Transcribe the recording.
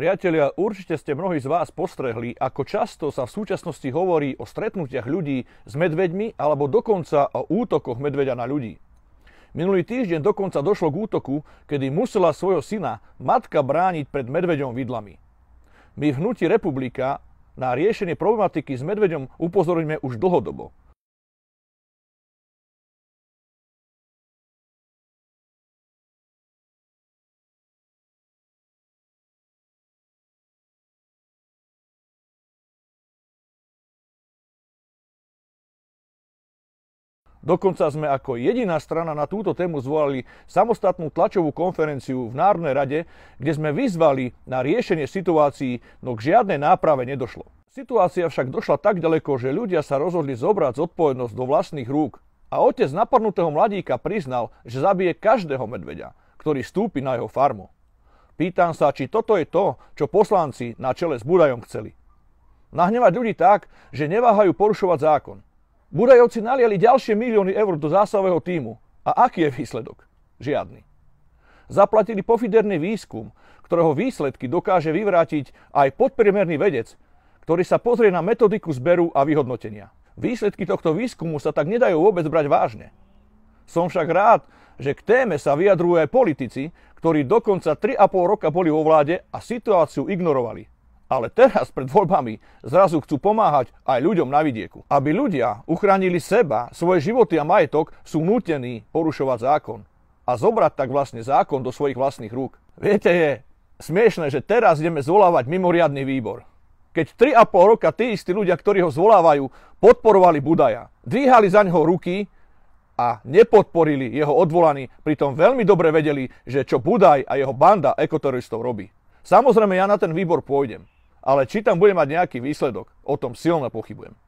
Priatelia, určite ste mnohí z vás postrehli, ako často sa v súčasnosti hovorí o stretnutiach ľudí s medveďmi alebo dokonca o útokoch medveďa na ľudí. Minulý týždeň dokonca došlo k útoku, kedy musela svojho syna matka brániť pred medveďom vidlami. My v hnutí Republika na riešenie problematiky s medveďom upozorňujeme už dlhodobo. Dokonca sme ako jediná strana na túto tému zvolali samostatnú tlačovú konferenciu v Národnej rade, kde sme vyzvali na riešenie situácií, no k žiadnej náprave nedošlo. Situácia však došla tak ďaleko, že ľudia sa rozhodli zobrať zodpovednosť do vlastných rúk a otec napadnutého mladíka priznal, že zabije každého medveďa, ktorý stúpi na jeho farmu. Pýtam sa, či toto je to, čo poslanci na čele s Budajom chceli. Nahnevať ľudí tak, že neváhajú porušovať zákon – Budajovci naliali ďalšie milióny eur do zásahového týmu. A aký je výsledok? Žiadny. Zaplatili pofiderný výskum, ktorého výsledky dokáže vyvrátiť aj podpriemerný vedec, ktorý sa pozrie na metodiku zberu a vyhodnotenia. Výsledky tohto výskumu sa tak nedajú vôbec brať vážne. Som však rád, že k téme sa vyjadrujú aj politici, ktorí dokonca 3,5 roka boli vo vláde a situáciu ignorovali. Ale teraz pred voľbami zrazu chcú pomáhať aj ľuďom na vidieku. Aby ľudia uchránili seba, svoje životy a majetok, sú nutení porušovať zákon. A zobrať tak vlastne zákon do svojich vlastných rúk. Viete, je smiešne, že teraz ideme zvolávať mimoriadný výbor. Keď 3,5 roka tí istí ľudia, ktorí ho zvolávajú, podporovali Budaja, dvíhali za neho ruky a nepodporili jeho odvolaní, pritom veľmi dobre vedeli, že čo Budaj a jeho banda ekoteroristov robí. Samozrejme, ja na ten výbor pôjdem ale či tam bude mať nejaký výsledok, o tom silno pochybujem.